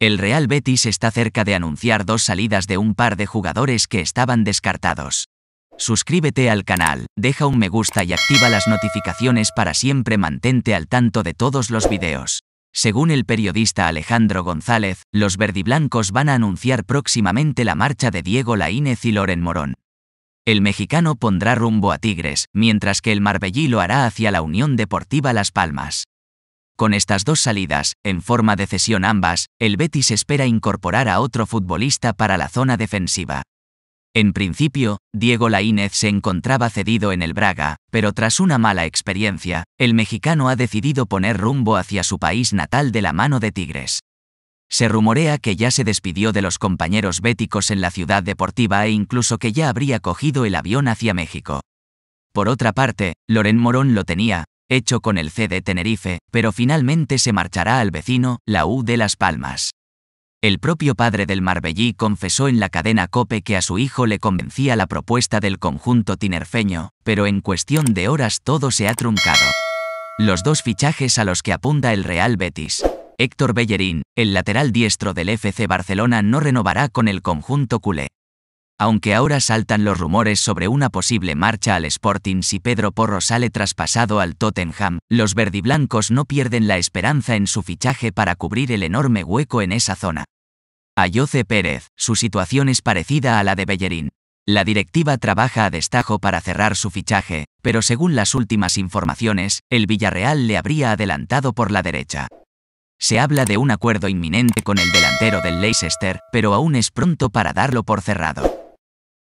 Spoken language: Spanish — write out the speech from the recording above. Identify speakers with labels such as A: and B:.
A: El Real Betis está cerca de anunciar dos salidas de un par de jugadores que estaban descartados. Suscríbete al canal, deja un me gusta y activa las notificaciones para siempre mantente al tanto de todos los videos. Según el periodista Alejandro González, los verdiblancos van a anunciar próximamente la marcha de Diego Laínez y Loren Morón. El mexicano pondrá rumbo a Tigres, mientras que el marbellí lo hará hacia la Unión Deportiva Las Palmas. Con estas dos salidas, en forma de cesión ambas, el Betis espera incorporar a otro futbolista para la zona defensiva. En principio, Diego Laínez se encontraba cedido en el Braga, pero tras una mala experiencia, el mexicano ha decidido poner rumbo hacia su país natal de la mano de Tigres. Se rumorea que ya se despidió de los compañeros béticos en la ciudad deportiva e incluso que ya habría cogido el avión hacia México. Por otra parte, Loren Morón lo tenía, hecho con el C de Tenerife, pero finalmente se marchará al vecino, la U de Las Palmas. El propio padre del Marbellí confesó en la cadena Cope que a su hijo le convencía la propuesta del conjunto tinerfeño, pero en cuestión de horas todo se ha truncado. Los dos fichajes a los que apunta el Real Betis. Héctor Bellerín, el lateral diestro del FC Barcelona no renovará con el conjunto culé aunque ahora saltan los rumores sobre una posible marcha al Sporting si Pedro Porro sale traspasado al Tottenham, los verdiblancos no pierden la esperanza en su fichaje para cubrir el enorme hueco en esa zona. A Jose Pérez, su situación es parecida a la de Bellerín. La directiva trabaja a destajo para cerrar su fichaje, pero según las últimas informaciones, el Villarreal le habría adelantado por la derecha. Se habla de un acuerdo inminente con el delantero del Leicester, pero aún es pronto para darlo por cerrado.